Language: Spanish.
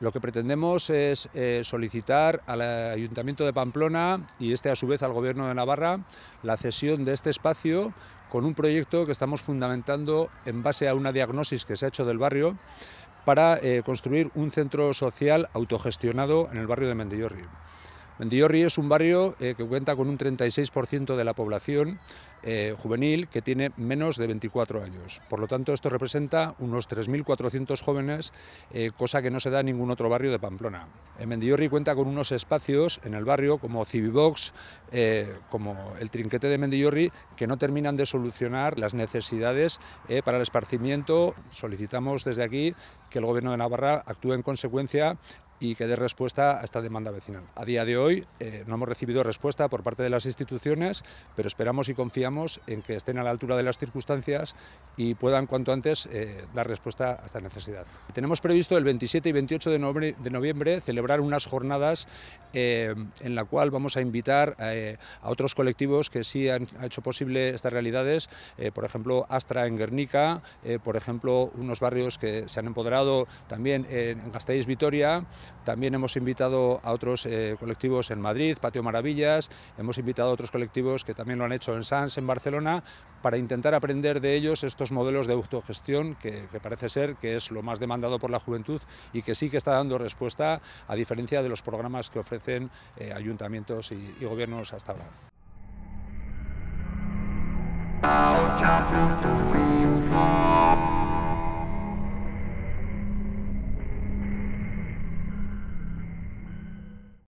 Lo que pretendemos es eh, solicitar al Ayuntamiento de Pamplona y este a su vez al Gobierno de Navarra la cesión de este espacio con un proyecto que estamos fundamentando en base a una diagnosis que se ha hecho del barrio para eh, construir un centro social autogestionado en el barrio de Mendellorri. Mendillorri es un barrio eh, que cuenta con un 36% de la población eh, juvenil que tiene menos de 24 años. Por lo tanto, esto representa unos 3.400 jóvenes, eh, cosa que no se da en ningún otro barrio de Pamplona. En Mendillorri cuenta con unos espacios en el barrio como Civibox, como el trinquete de Mendillorri, que no terminan de solucionar las necesidades para el esparcimiento. Solicitamos desde aquí que el Gobierno de Navarra actúe en consecuencia y que dé respuesta a esta demanda vecinal. A día de hoy eh, no hemos recibido respuesta por parte de las instituciones, pero esperamos y confiamos en que estén a la altura de las circunstancias y puedan cuanto antes eh, dar respuesta a esta necesidad. Tenemos previsto el 27 y 28 de noviembre, celebrar unas jornadas eh, en la cual vamos a invitar a otros colectivos que sí han hecho posible estas realidades, por ejemplo Astra en Guernica, por ejemplo unos barrios que se han empoderado también en Gasteiz Vitoria, también hemos invitado a otros eh, colectivos en Madrid, Patio Maravillas, hemos invitado a otros colectivos que también lo han hecho en Sans, en Barcelona, para intentar aprender de ellos estos modelos de autogestión que, parece ser que es lo más demandado por la juventud y que sí que está dando respuesta a diferencia de los programas que ofrecen eh, ayuntamientos y gobiernos hasta ahora.